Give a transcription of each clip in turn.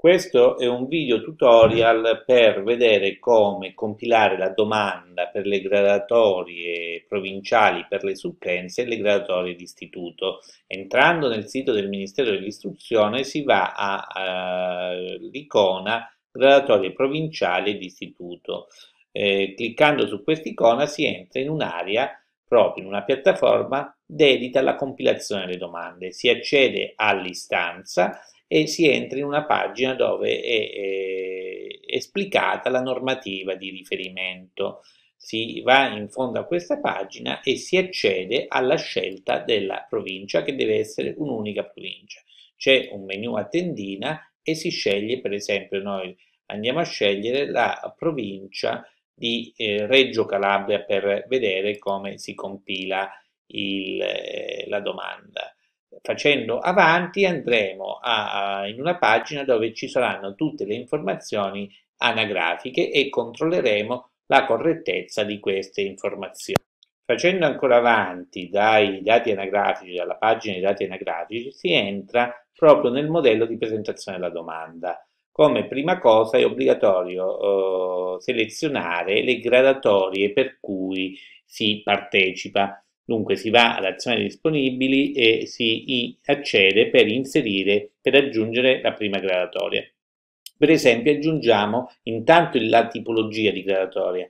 Questo è un video tutorial per vedere come compilare la domanda per le gradatorie provinciali per le supplenze e le gradatorie di istituto. Entrando nel sito del Ministero dell'Istruzione si va all'icona gradatorie provinciali e di istituto. Eh, cliccando su quest'icona si entra in un'area proprio in una piattaforma dedita alla compilazione delle domande. Si accede all'istanza e si entra in una pagina dove è, è esplicata la normativa di riferimento. Si va in fondo a questa pagina e si accede alla scelta della provincia che deve essere un'unica provincia. C'è un menu a tendina e si sceglie, per esempio, noi andiamo a scegliere la provincia di eh, Reggio Calabria per vedere come si compila il, eh, la domanda facendo avanti andremo a, a, in una pagina dove ci saranno tutte le informazioni anagrafiche e controlleremo la correttezza di queste informazioni. Facendo ancora avanti dai dati anagrafici, dalla pagina dei dati anagrafici, si entra proprio nel modello di presentazione della domanda. Come prima cosa è obbligatorio eh, selezionare le gradatorie per cui si partecipa. Dunque si va ad azioni disponibili e si accede per inserire, per aggiungere la prima gradatoria. Per esempio aggiungiamo intanto la tipologia di gradatoria.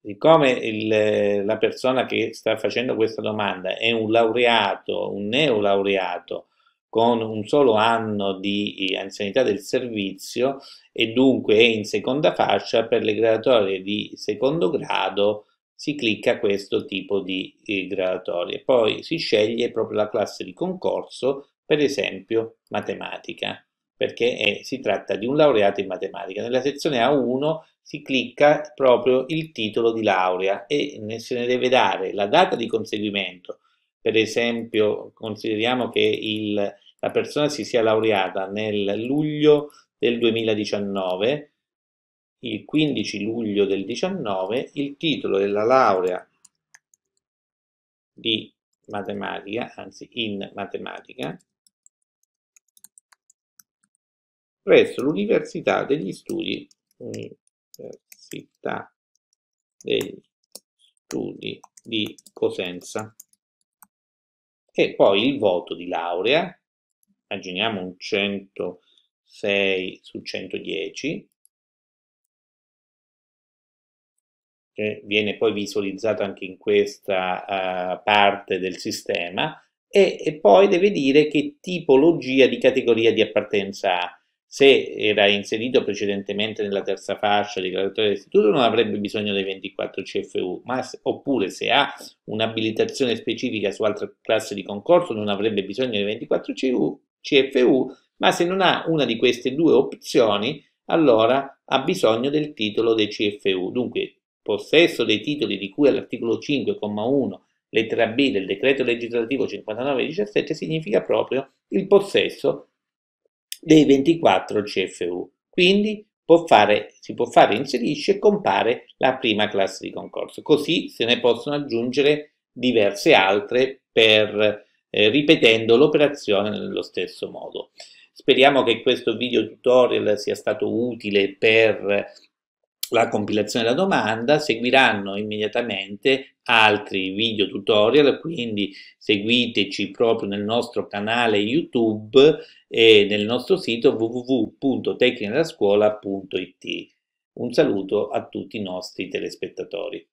Siccome il, la persona che sta facendo questa domanda è un laureato, un neolaureato, con un solo anno di eh, anzianità del servizio e dunque è in seconda fascia per le gradatorie di secondo grado si clicca questo tipo di eh, graduatorie. Poi si sceglie proprio la classe di concorso, per esempio matematica, perché è, si tratta di un laureato in matematica. Nella sezione A1 si clicca proprio il titolo di laurea e ne se ne deve dare la data di conseguimento. Per esempio, consideriamo che il, la persona si sia laureata nel luglio del 2019, il 15 luglio del 19 il titolo della laurea di matematica, anzi in matematica, presso l'Università degli Studi, Università degli Studi di Cosenza. E poi il voto di laurea, immaginiamo un 106 su 110, che viene poi visualizzato anche in questa uh, parte del sistema, e, e, poi deve dire che tipologia di categoria di appartenenza ha. Se era inserito precedentemente nella terza fascia di graduatoria dell'istituto non avrebbe bisogno dei 24 CFU, ma, oppure se ha un'abilitazione specifica su altre classi di concorso non avrebbe bisogno dei 24 CU, CFU, ma se non ha una di queste due opzioni allora ha bisogno del titolo dei CFU. Dunque possesso dei titoli di cui all'articolo 5,1 lettera B del decreto legislativo 59-17 significa proprio il possesso dei 24 CFU. Quindi può fare, si può fare inserisce e compare la prima classe di concorso. Così se ne possono aggiungere diverse altre per, eh, ripetendo l'operazione nello stesso modo. Speriamo che questo video tutorial sia stato utile per la compilazione della domanda, seguiranno immediatamente altri video tutorial, quindi seguiteci proprio nel nostro canale YouTube e nel nostro sito www.tecnicalascuola.it. Un saluto a tutti i nostri telespettatori.